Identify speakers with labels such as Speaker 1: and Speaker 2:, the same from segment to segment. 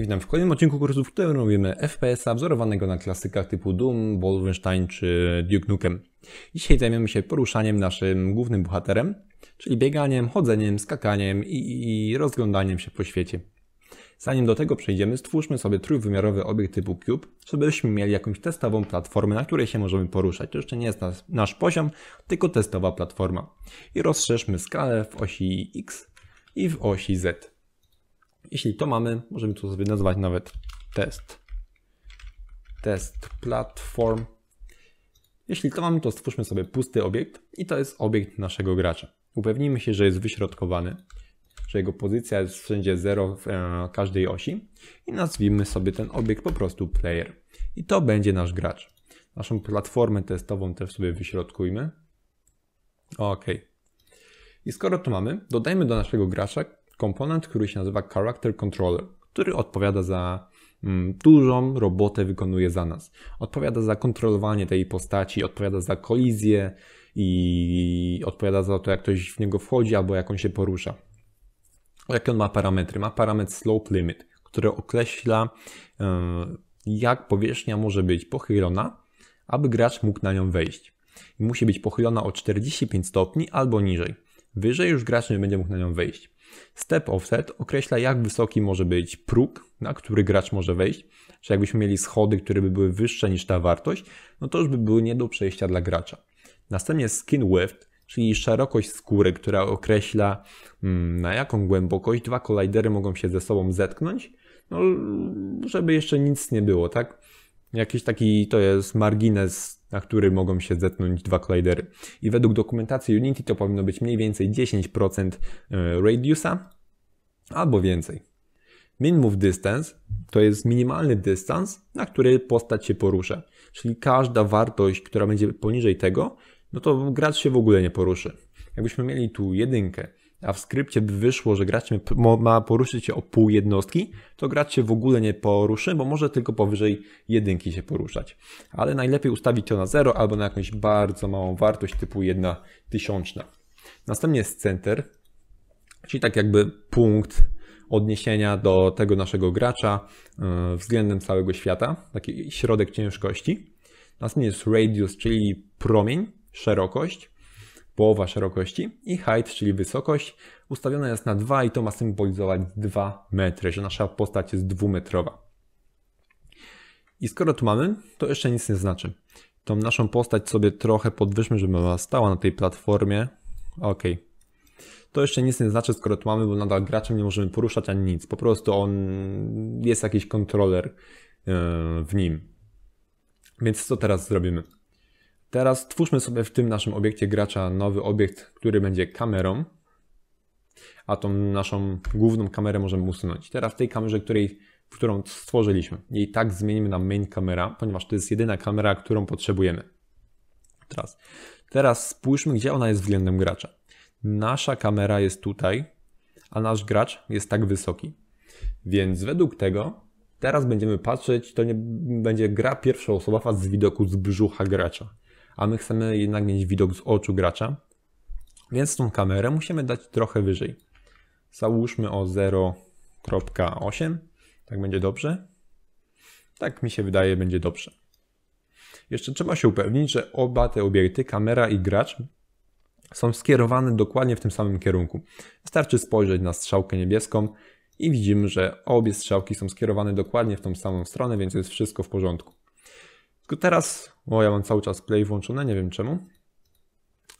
Speaker 1: I witam w kolejnym odcinku kursu, w którym robimy FPS-a wzorowanego na klasykach typu Doom, Wolfenstein czy Duke Nukem. Dzisiaj zajmiemy się poruszaniem naszym głównym bohaterem, czyli bieganiem, chodzeniem, skakaniem i, i rozglądaniem się po świecie. Zanim do tego przejdziemy, stwórzmy sobie trójwymiarowy obiekt typu Cube, żebyśmy mieli jakąś testową platformę, na której się możemy poruszać. To jeszcze nie jest nas, nasz poziom, tylko testowa platforma. I rozszerzmy skalę w osi X i w osi Z. Jeśli to mamy, możemy to sobie nazwać nawet test. Test platform. Jeśli to mamy, to stwórzmy sobie pusty obiekt i to jest obiekt naszego gracza. Upewnijmy się, że jest wyśrodkowany, że jego pozycja jest wszędzie 0 w e, każdej osi i nazwijmy sobie ten obiekt po prostu player. I to będzie nasz gracz. Naszą platformę testową też sobie wyśrodkujmy. OK. I skoro to mamy, dodajmy do naszego gracza komponent, który się nazywa Character Controller, który odpowiada za mm, dużą robotę wykonuje za nas. Odpowiada za kontrolowanie tej postaci, odpowiada za kolizję i odpowiada za to, jak ktoś w niego wchodzi albo jak on się porusza. Jakie on ma parametry? Ma parametr slope limit, który określa, y, jak powierzchnia może być pochylona, aby gracz mógł na nią wejść. Musi być pochylona o 45 stopni albo niżej. Wyżej już gracz nie będzie mógł na nią wejść. Step offset określa, jak wysoki może być próg, na który gracz może wejść, że jakbyśmy mieli schody, które by były wyższe niż ta wartość, no to już by były nie do przejścia dla gracza. Następnie skin width, czyli szerokość skóry, która określa mm, na jaką głębokość dwa kolajdery mogą się ze sobą zetknąć, no, żeby jeszcze nic nie było, tak? Jakiś taki to jest margines, na który mogą się zetknąć dwa collidery. I według dokumentacji Unity to powinno być mniej więcej 10% e, radiusa albo więcej. Min move distance to jest minimalny dystans, na który postać się porusza. Czyli każda wartość, która będzie poniżej tego, no to gracz się w ogóle nie poruszy. Jakbyśmy mieli tu jedynkę a w skrypcie by wyszło, że gracz ma poruszyć się o pół jednostki, to gracz się w ogóle nie poruszy, bo może tylko powyżej jedynki się poruszać. Ale najlepiej ustawić to na 0 albo na jakąś bardzo małą wartość typu jedna tysiączna. Następnie jest center, czyli tak jakby punkt odniesienia do tego naszego gracza yy, względem całego świata, taki środek ciężkości. Następnie jest radius, czyli promień, szerokość połowa szerokości i height, czyli wysokość, ustawiona jest na 2 i to ma symbolizować 2 metry, że nasza postać jest dwumetrowa. I skoro tu mamy, to jeszcze nic nie znaczy. Tą naszą postać sobie trochę podwyżmy, żeby ona stała na tej platformie. Ok. To jeszcze nic nie znaczy, skoro tu mamy, bo nadal graczem nie możemy poruszać ani nic. Po prostu on jest jakiś kontroler yy, w nim. Więc co teraz zrobimy? Teraz twórzmy sobie w tym naszym obiekcie gracza nowy obiekt, który będzie kamerą, a tą naszą główną kamerę możemy usunąć. Teraz w tej kamerze, której, którą stworzyliśmy, jej tak zmienimy na main kamera, ponieważ to jest jedyna kamera, którą potrzebujemy. Teraz, teraz spójrzmy, gdzie ona jest względem gracza. Nasza kamera jest tutaj, a nasz gracz jest tak wysoki. Więc według tego teraz będziemy patrzeć, to nie będzie gra pierwsza osoba z widoku z brzucha gracza a my chcemy jednak mieć widok z oczu gracza, więc tą kamerę musimy dać trochę wyżej. Załóżmy o 0.8, tak będzie dobrze. Tak mi się wydaje, będzie dobrze. Jeszcze trzeba się upewnić, że oba te obiekty, kamera i gracz, są skierowane dokładnie w tym samym kierunku. Wystarczy spojrzeć na strzałkę niebieską i widzimy, że obie strzałki są skierowane dokładnie w tą samą stronę, więc jest wszystko w porządku. Tylko teraz, o ja mam cały czas play włączone, nie wiem czemu.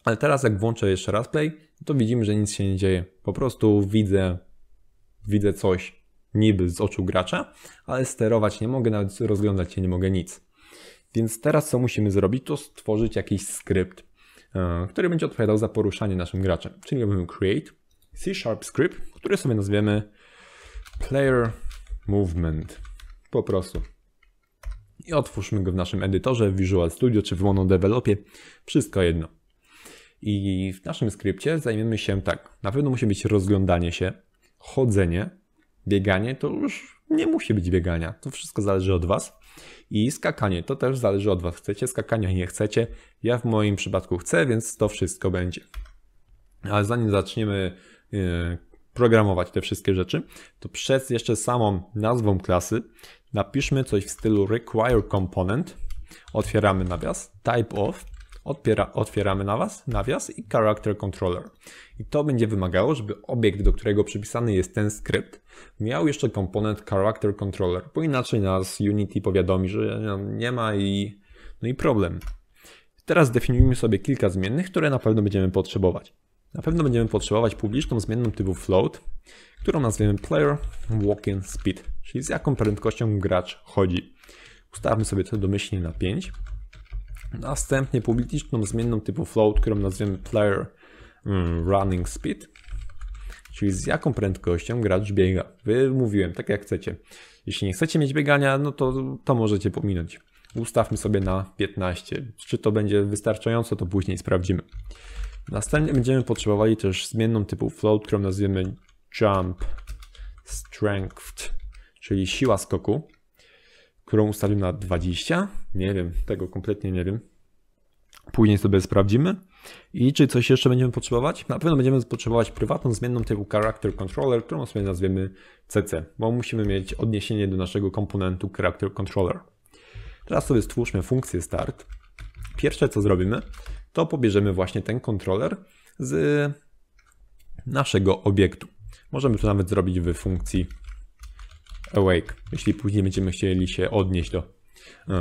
Speaker 1: Ale teraz jak włączę jeszcze raz play, to widzimy, że nic się nie dzieje. Po prostu widzę, widzę coś niby z oczu gracza, ale sterować nie mogę, nawet rozglądać się nie mogę nic. Więc teraz co musimy zrobić, to stworzyć jakiś skrypt, e, który będzie odpowiadał za poruszanie naszym graczem. Czyli robimy create C Sharp script, który sobie nazwiemy player movement. Po prostu i otwórzmy go w naszym edytorze, w Visual Studio czy w Monodevelopie, wszystko jedno. I w naszym skrypcie zajmiemy się tak, na pewno musi być rozglądanie się, chodzenie, bieganie to już nie musi być biegania, to wszystko zależy od Was. I skakanie to też zależy od Was, chcecie skakania, nie chcecie. Ja w moim przypadku chcę, więc to wszystko będzie. Ale zanim zaczniemy y, programować te wszystkie rzeczy, to przez jeszcze samą nazwą klasy Napiszmy coś w stylu require component. Otwieramy nawias, type of, otwiera, otwieramy nawias, nawias i character controller. I to będzie wymagało, żeby obiekt, do którego przypisany jest ten skrypt, miał jeszcze komponent character controller, bo inaczej nas Unity powiadomi, że no, nie ma i no i problem. Teraz definiujmy sobie kilka zmiennych, które na pewno będziemy potrzebować. Na pewno będziemy potrzebować publiczną zmienną typu float, którą nazwiemy player walking speed, czyli z jaką prędkością gracz chodzi. Ustawmy sobie to domyślnie na 5. Następnie publiczną zmienną typu float, którą nazwiemy player mm, running speed, czyli z jaką prędkością gracz biega. Wymówiłem, tak jak chcecie. Jeśli nie chcecie mieć biegania, no to to możecie pominąć. Ustawmy sobie na 15. Czy to będzie wystarczająco, to później sprawdzimy. Następnie będziemy potrzebowali też zmienną typu float, którą nazwiemy jump strength, czyli siła skoku, którą ustawimy na 20. Nie wiem, tego kompletnie nie wiem. Później sobie sprawdzimy. I czy coś jeszcze będziemy potrzebować? Na pewno będziemy potrzebować prywatną zmienną typu character controller, którą sobie nazwiemy CC, bo musimy mieć odniesienie do naszego komponentu character controller. Teraz sobie stwórzmy funkcję start. Pierwsze co zrobimy, to pobierzemy właśnie ten kontroler z y, naszego obiektu. Możemy to nawet zrobić w funkcji awake, jeśli później będziemy chcieli się odnieść do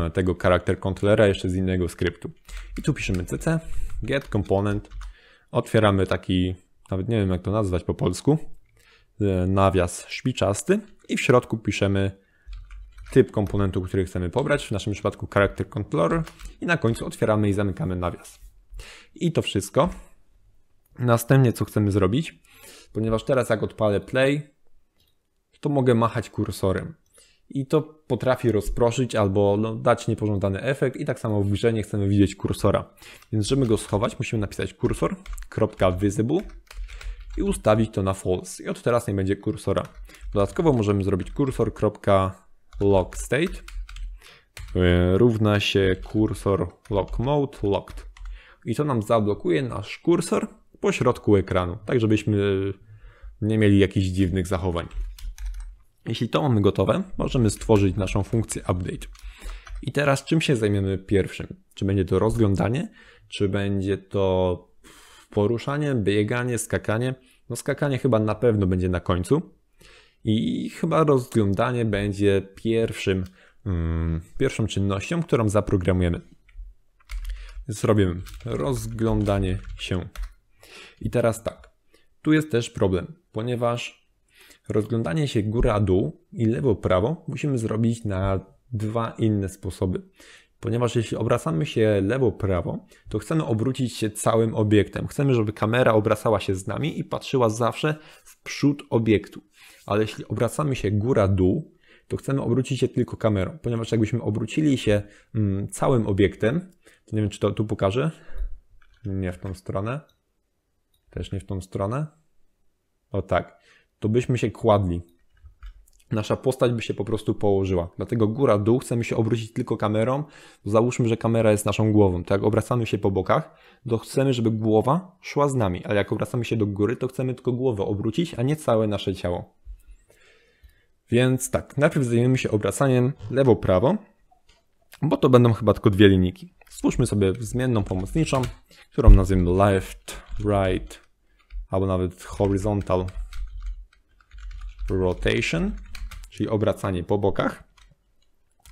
Speaker 1: y, tego charakter kontrolera jeszcze z innego skryptu. I tu piszemy cc get component, otwieramy taki, nawet nie wiem jak to nazwać po polsku, y, nawias szpiczasty i w środku piszemy typ komponentu, który chcemy pobrać, w naszym przypadku charakter controller i na końcu otwieramy i zamykamy nawias. I to wszystko. Następnie co chcemy zrobić, ponieważ teraz jak odpalę play, to mogę machać kursorem. I to potrafi rozproszyć albo no, dać niepożądany efekt i tak samo w grze nie chcemy widzieć kursora. Więc żeby go schować musimy napisać kursor.visible i ustawić to na false. I od teraz nie będzie kursora. Dodatkowo możemy zrobić kursor.lockState e, równa się kursor lock mode locked i to nam zablokuje nasz kursor po środku ekranu, tak żebyśmy nie mieli jakichś dziwnych zachowań. Jeśli to mamy gotowe, możemy stworzyć naszą funkcję update. I teraz czym się zajmiemy pierwszym? Czy będzie to rozglądanie, czy będzie to poruszanie, bieganie, skakanie? No skakanie chyba na pewno będzie na końcu. I chyba rozglądanie będzie pierwszym, mm, pierwszą czynnością, którą zaprogramujemy zrobię rozglądanie się. I teraz tak, tu jest też problem, ponieważ rozglądanie się góra-dół i lewo-prawo musimy zrobić na dwa inne sposoby. Ponieważ jeśli obracamy się lewo-prawo, to chcemy obrócić się całym obiektem. Chcemy, żeby kamera obracała się z nami i patrzyła zawsze w przód obiektu. Ale jeśli obracamy się góra-dół, to chcemy obrócić się tylko kamerą, ponieważ jakbyśmy obrócili się mm, całym obiektem, nie wiem, czy to tu pokaże. Nie w tą stronę. Też nie w tą stronę. O tak. To byśmy się kładli. Nasza postać by się po prostu położyła. Dlatego góra-dół chcemy się obrócić tylko kamerą. Załóżmy, że kamera jest naszą głową. Tak, obracamy się po bokach, to chcemy, żeby głowa szła z nami. Ale jak obracamy się do góry, to chcemy tylko głowę obrócić, a nie całe nasze ciało. Więc tak, najpierw zajmiemy się obracaniem lewo-prawo, bo to będą chyba tylko dwie linijki. Stwórzmy sobie zmienną pomocniczą, którą nazwiemy left, right, albo nawet horizontal rotation, czyli obracanie po bokach.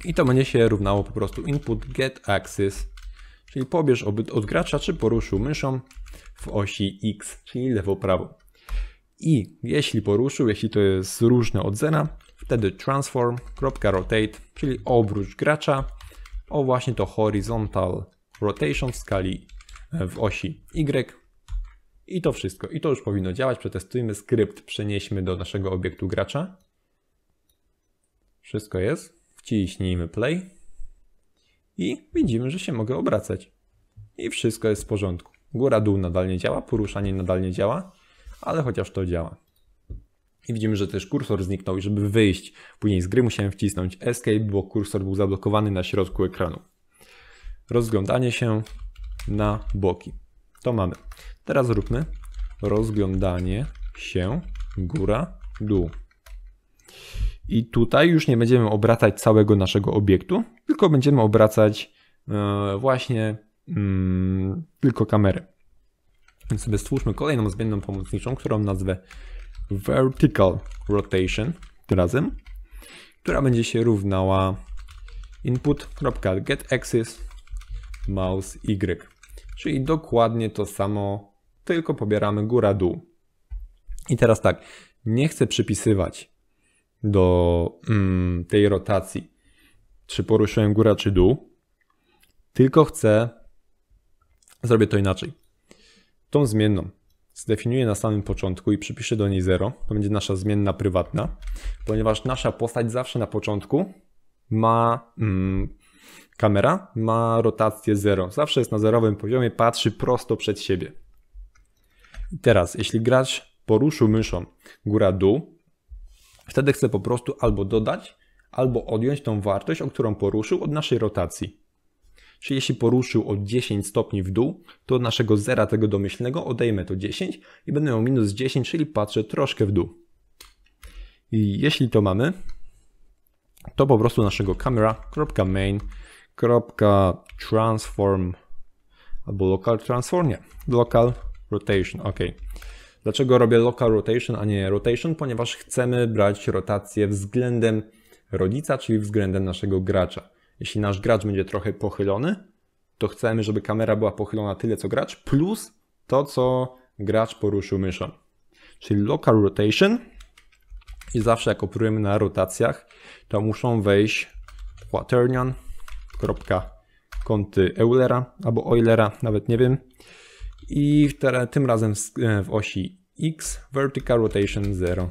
Speaker 1: I to będzie się równało po prostu input get axis, czyli pobierz od gracza, czy poruszył myszą w osi x, czyli lewo-prawo. I jeśli poruszył, jeśli to jest różne od zera, wtedy transform.rotate, czyli obróć gracza o właśnie to horizontal rotation w skali e, w osi Y. I to wszystko. I to już powinno działać. Przetestujmy skrypt, przenieśmy do naszego obiektu gracza. Wszystko jest. Wciśnijmy play. I widzimy, że się mogę obracać. I wszystko jest w porządku. Góra-dół nadal nie działa, poruszanie nadal nie działa, ale chociaż to działa. I widzimy, że też kursor zniknął i żeby wyjść później z gry musiałem wcisnąć escape, bo kursor był zablokowany na środku ekranu. Rozglądanie się na boki. To mamy. Teraz zróbmy rozglądanie się góra, dół. I tutaj już nie będziemy obracać całego naszego obiektu, tylko będziemy obracać e, właśnie mm, tylko kamerę. Więc sobie stwórzmy kolejną zmienną pomocniczą, którą nazwę vertical rotation tym razem, która będzie się równała input.getAxis mouse y. Czyli dokładnie to samo, tylko pobieramy góra-dół. I teraz tak, nie chcę przypisywać do mm, tej rotacji, czy poruszyłem góra, czy dół, tylko chcę, zrobię to inaczej. Tą zmienną zdefiniuję na samym początku i przypiszę do niej 0, to będzie nasza zmienna prywatna, ponieważ nasza postać zawsze na początku ma mm, kamera, ma rotację 0, zawsze jest na zerowym poziomie, patrzy prosto przed siebie. I teraz, jeśli gracz poruszył myszą góra-dół, wtedy chcę po prostu albo dodać, albo odjąć tą wartość, o którą poruszył od naszej rotacji. Czyli jeśli poruszył o 10 stopni w dół, to od naszego zera tego domyślnego odejmę to 10 i będę miał minus 10, czyli patrzę troszkę w dół. I jeśli to mamy, to po prostu naszego camera.main.transform albo local transform, nie, local rotation, ok. Dlaczego robię local rotation, a nie rotation? Ponieważ chcemy brać rotację względem rodzica, czyli względem naszego gracza. Jeśli nasz gracz będzie trochę pochylony, to chcemy, żeby kamera była pochylona tyle co gracz, plus to, co gracz poruszył myszą. Czyli local rotation i zawsze jak operujemy na rotacjach, to muszą wejść quaternion, kropka, kąty Eulera albo Eulera, nawet nie wiem. I tym razem w osi X vertical rotation 0,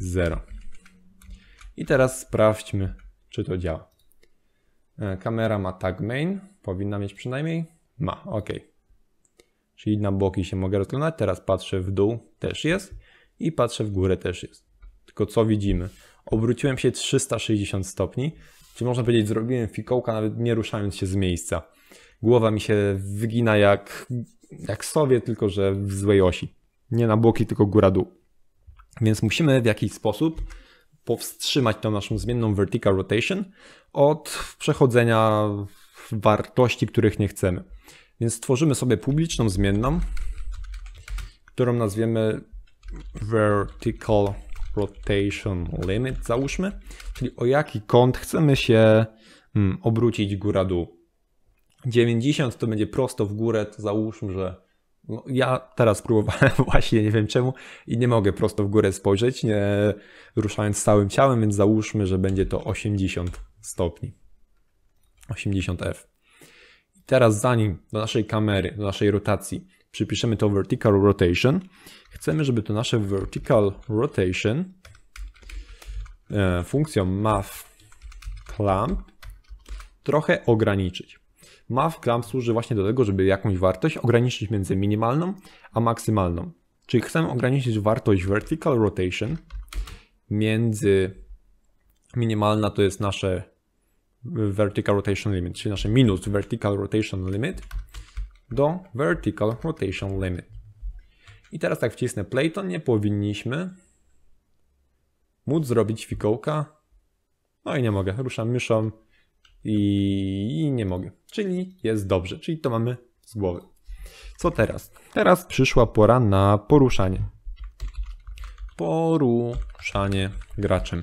Speaker 1: 0. I teraz sprawdźmy, czy to działa. E, kamera ma tag main, powinna mieć przynajmniej. Ma, ok. Czyli na boki się mogę rozglądać. Teraz patrzę w dół, też jest. I patrzę w górę, też jest. Tylko co widzimy? Obróciłem się 360 stopni, czy można powiedzieć, zrobiłem fikołka, nawet nie ruszając się z miejsca. Głowa mi się wygina jak, jak sobie, tylko że w złej osi. Nie na boki, tylko góra-dół. Więc musimy w jakiś sposób powstrzymać tą naszą zmienną vertical rotation od przechodzenia wartości, których nie chcemy. Więc stworzymy sobie publiczną zmienną, którą nazwiemy vertical rotation limit, załóżmy, czyli o jaki kąt chcemy się mm, obrócić góra-dół. 90 to będzie prosto w górę, to załóżmy, że no, ja teraz próbowałem właśnie, nie wiem czemu, i nie mogę prosto w górę spojrzeć, nie ruszając całym ciałem, więc załóżmy, że będzie to 80 stopni. 80 f. I teraz zanim do naszej kamery, do naszej rotacji przypiszemy to vertical rotation, chcemy, żeby to nasze vertical rotation e, funkcją math clamp trochę ograniczyć. Clamp służy właśnie do tego, żeby jakąś wartość ograniczyć między minimalną a maksymalną. Czyli chcemy ograniczyć wartość vertical rotation między minimalna to jest nasze vertical rotation limit, czyli nasze minus vertical rotation limit do vertical rotation limit. I teraz tak wcisnę play, to nie powinniśmy móc zrobić fikołka. No i nie mogę, ruszam myszą, i, nie mogę. Czyli jest dobrze, czyli to mamy z głowy. Co teraz? Teraz przyszła pora na poruszanie. Poruszanie graczem.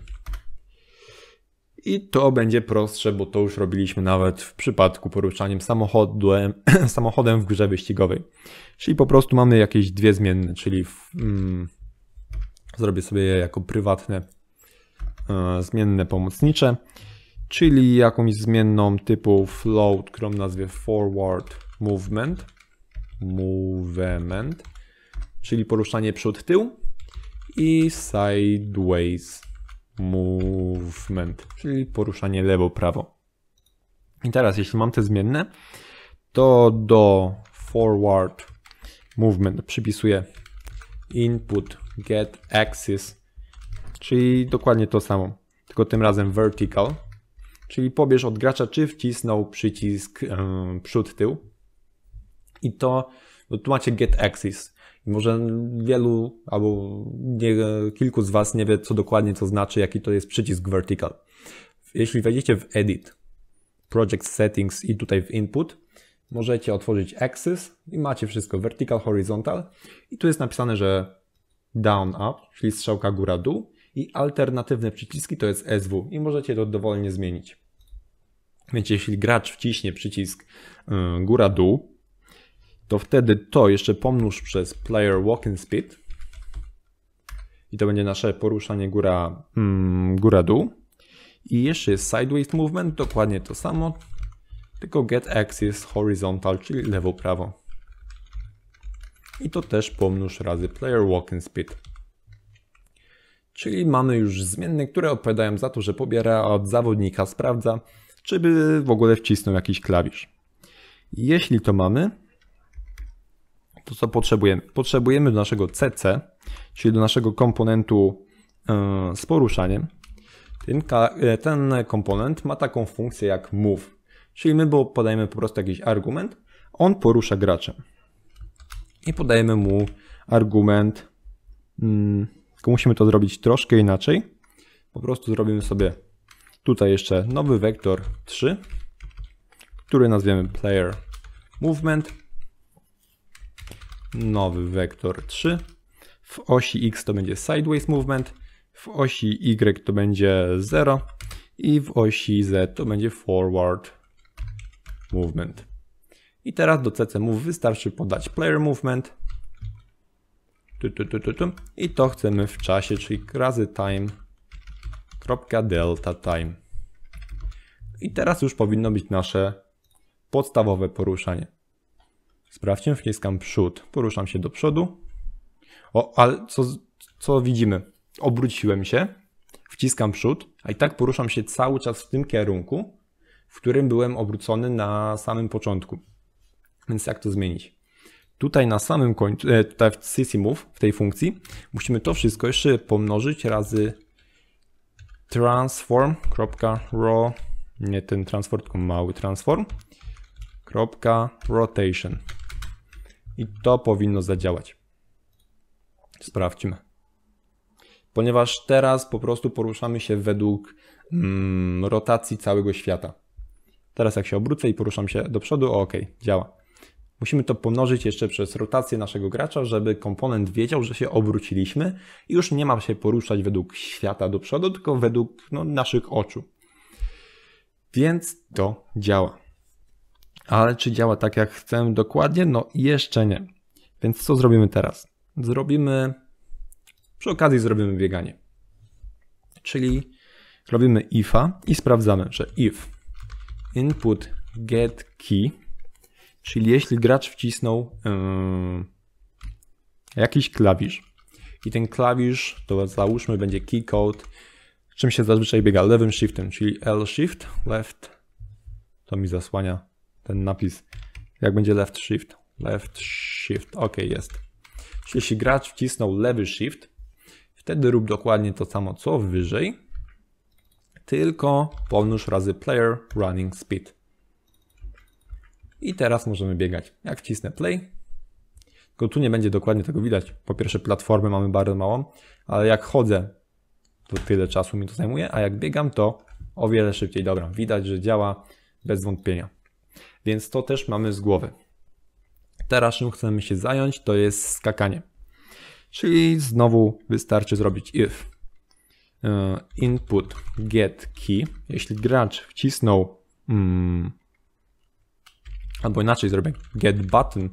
Speaker 1: I to będzie prostsze, bo to już robiliśmy nawet w przypadku poruszaniem samochodem, samochodem w grze wyścigowej. Czyli po prostu mamy jakieś dwie zmienne, czyli w, mm, zrobię sobie je jako prywatne e, zmienne pomocnicze czyli jakąś zmienną typu float, którą nazwie forward movement, movement, czyli poruszanie przód-tył i sideways movement, czyli poruszanie lewo-prawo. I teraz, jeśli mam te zmienne, to do forward movement przypisuję input get axis, czyli dokładnie to samo, tylko tym razem vertical, Czyli pobierz od gracza, czy wcisnął przycisk yy, przód-tył. I to, bo tu macie Get axis. I może wielu albo nie, kilku z Was nie wie, co dokładnie to znaczy, jaki to jest przycisk vertical. Jeśli wejdziecie w Edit, Project Settings i tutaj w Input, możecie otworzyć Axis i macie wszystko vertical, horizontal. I tu jest napisane, że down, up, czyli strzałka góra, dół i alternatywne przyciski to jest SW i możecie to dowolnie zmienić. Więc jeśli gracz wciśnie przycisk y, góra-dół, to wtedy to jeszcze pomnóż przez player walking speed i to będzie nasze poruszanie góra, mm, góra dół. I jeszcze jest sideways movement, dokładnie to samo, tylko get axis horizontal, czyli lewo prawo. I to też pomnóż razy player walking speed. Czyli mamy już zmienne, które odpowiadają za to, że pobiera od zawodnika, sprawdza, czy by w ogóle wcisnął jakiś klawisz. Jeśli to mamy, to co potrzebujemy? Potrzebujemy do naszego CC, czyli do naszego komponentu e, z poruszaniem. Ten, e, ten komponent ma taką funkcję jak move, czyli my bo podajemy po prostu jakiś argument, on porusza graczem. I podajemy mu argument hmm, tylko musimy to zrobić troszkę inaczej. Po prostu zrobimy sobie tutaj jeszcze nowy wektor 3, który nazwiemy player movement. Nowy wektor 3. W osi x to będzie sideways movement, w osi y to będzie 0 i w osi z to będzie forward movement. I teraz do CC Move wystarczy podać player movement i to chcemy w czasie, czyli razy time. Kropka delta time. I teraz już powinno być nasze podstawowe poruszanie. Sprawdźmy, wciskam przód. Poruszam się do przodu. O, ale co, co widzimy? Obróciłem się, wciskam przód, a i tak poruszam się cały czas w tym kierunku, w którym byłem obrócony na samym początku. Więc jak to zmienić? Tutaj na samym końcu, e, tutaj w sysimów, w tej funkcji, musimy to wszystko jeszcze pomnożyć razy transform.ro, nie ten transform, tylko mały transform, .rotation. I to powinno zadziałać. Sprawdźmy. Ponieważ teraz po prostu poruszamy się według mm, rotacji całego świata. Teraz jak się obrócę i poruszam się do przodu, ok, działa. Musimy to pomnożyć jeszcze przez rotację naszego gracza, żeby komponent wiedział, że się obróciliśmy i już nie ma się poruszać według świata do przodu, tylko według no, naszych oczu. Więc to działa. Ale czy działa tak jak chcę dokładnie? No jeszcze nie. Więc co zrobimy teraz? Zrobimy. Przy okazji zrobimy bieganie. Czyli robimy ifa i sprawdzamy, że if input get key Czyli jeśli gracz wcisnął yy, jakiś klawisz i ten klawisz to załóżmy będzie keycode, czym się zazwyczaj biega lewym shiftem, czyli L shift, left, to mi zasłania ten napis. Jak będzie left shift, left shift, ok jest. Jeśli gracz wcisnął lewy shift, wtedy rób dokładnie to samo co wyżej, tylko pomnóż razy player running speed. I teraz możemy biegać. Jak wcisnę play, tylko tu nie będzie dokładnie tego widać. Po pierwsze platformy mamy bardzo małą, ale jak chodzę, to tyle czasu mi to zajmuje, a jak biegam, to o wiele szybciej. Dobra, widać, że działa bez wątpienia. Więc to też mamy z głowy. Teraz czym chcemy się zająć, to jest skakanie. Czyli znowu wystarczy zrobić if e, input get key. Jeśli gracz wcisnął mm, Albo inaczej zrobię get button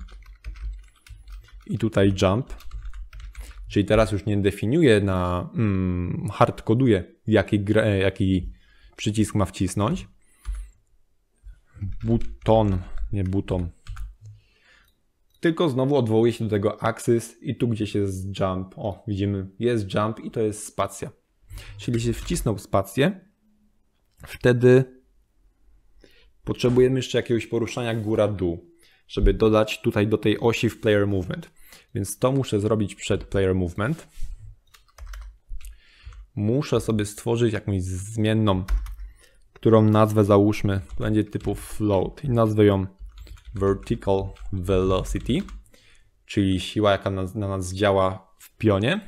Speaker 1: i tutaj jump. Czyli teraz już nie definiuję na mm, hardkoduję jaki, e, jaki przycisk ma wcisnąć. Buton, nie buton. Tylko znowu odwołuję się do tego axis i tu gdzieś jest jump. O, widzimy, jest jump i to jest spacja. Czyli się wcisnął spację, wtedy Potrzebujemy jeszcze jakiegoś poruszania góra-dół, żeby dodać tutaj do tej osi w player movement. Więc to muszę zrobić przed player movement. Muszę sobie stworzyć jakąś zmienną, którą nazwę załóżmy, będzie typu float i nazwę ją vertical velocity, czyli siła jaka na, na nas działa w pionie.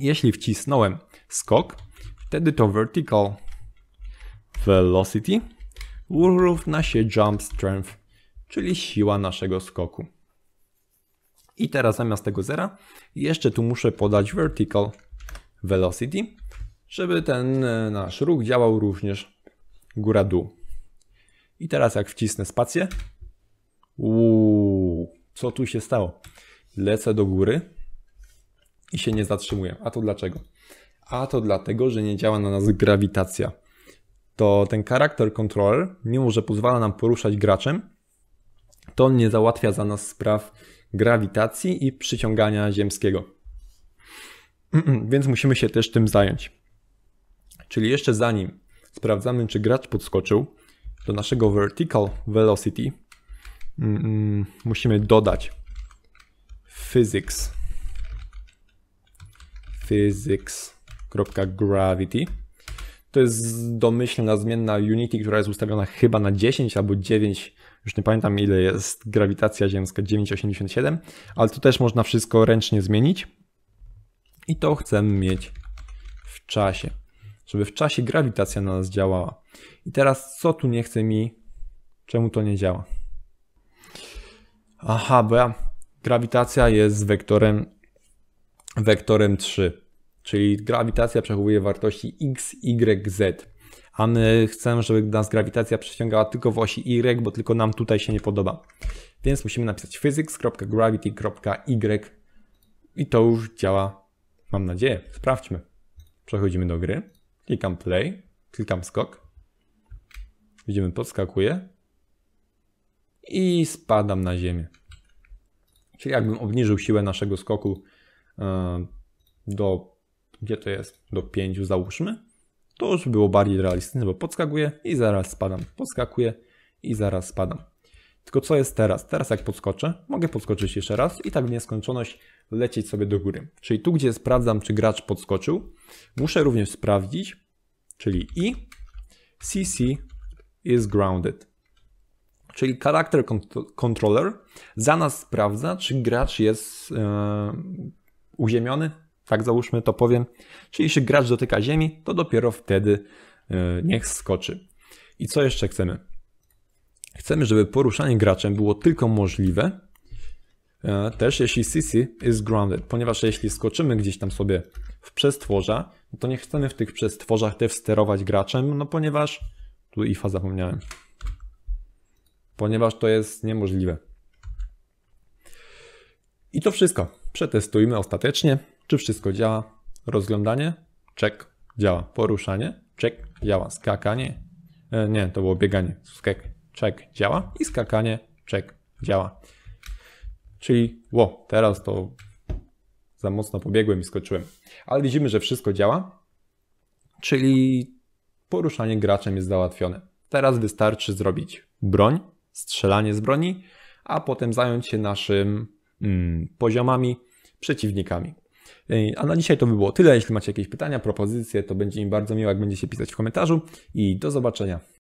Speaker 1: Jeśli wcisnąłem skok, wtedy to vertical velocity równa się jump strength, czyli siła naszego skoku. I teraz zamiast tego zera jeszcze tu muszę podać vertical velocity, żeby ten e, nasz ruch działał również góra-dół. I teraz jak wcisnę spację, uuu, co tu się stało? Lecę do góry i się nie zatrzymuję. A to dlaczego? A to dlatego, że nie działa na nas grawitacja to ten charakter controller, mimo że pozwala nam poruszać graczem, to on nie załatwia za nas spraw grawitacji i przyciągania ziemskiego. Więc musimy się też tym zająć. Czyli jeszcze zanim sprawdzamy, czy gracz podskoczył, do naszego vertical velocity mm, mm, musimy dodać physics physics.gravity to jest domyślna zmienna Unity, która jest ustawiona chyba na 10 albo 9, już nie pamiętam ile jest grawitacja ziemska, 9,87, ale to też można wszystko ręcznie zmienić. I to chcemy mieć w czasie, żeby w czasie grawitacja na nas działała. I teraz co tu nie chce mi, czemu to nie działa? Aha, bo ja, grawitacja jest wektorem wektorem 3. Czyli grawitacja przechowuje wartości x, y, z. A my chcemy, żeby nas grawitacja przyciągała tylko w osi y, bo tylko nam tutaj się nie podoba. Więc musimy napisać physics.gravity.y i to już działa, mam nadzieję. Sprawdźmy. Przechodzimy do gry. Klikam play, klikam skok. Widzimy, podskakuje i spadam na ziemię. Czyli jakbym obniżył siłę naszego skoku e, do gdzie to jest, do 5 załóżmy, to już było bardziej realistyczne, bo podskakuję i zaraz spadam, podskakuję i zaraz spadam. Tylko co jest teraz? Teraz jak podskoczę, mogę podskoczyć jeszcze raz i tak w nieskończoność lecieć sobie do góry. Czyli tu, gdzie sprawdzam, czy gracz podskoczył, muszę również sprawdzić, czyli i CC is grounded. Czyli character controller za nas sprawdza, czy gracz jest yy, uziemiony, tak załóżmy to powiem, czyli jeśli gracz dotyka ziemi, to dopiero wtedy e, niech skoczy. I co jeszcze chcemy? Chcemy, żeby poruszanie graczem było tylko możliwe, e, też jeśli CC is grounded, ponieważ jeśli skoczymy gdzieś tam sobie w przestworza, to nie chcemy w tych przestworzach też sterować graczem, no ponieważ, tu IFA zapomniałem, ponieważ to jest niemożliwe. I to wszystko. Przetestujmy ostatecznie. Czy wszystko działa? Rozglądanie? Czek. Działa. Poruszanie? Czek. Działa. Skakanie? E, nie, to było bieganie. Skak. Czek. Działa. I skakanie? Czek. Działa. Czyli, ło, teraz to za mocno pobiegłem i skoczyłem. Ale widzimy, że wszystko działa, czyli poruszanie graczem jest załatwione. Teraz wystarczy zrobić broń, strzelanie z broni, a potem zająć się naszym mm, poziomami, przeciwnikami. A na dzisiaj to by było tyle. Jeśli macie jakieś pytania, propozycje, to będzie mi bardzo miło, jak będziecie pisać w komentarzu. I do zobaczenia.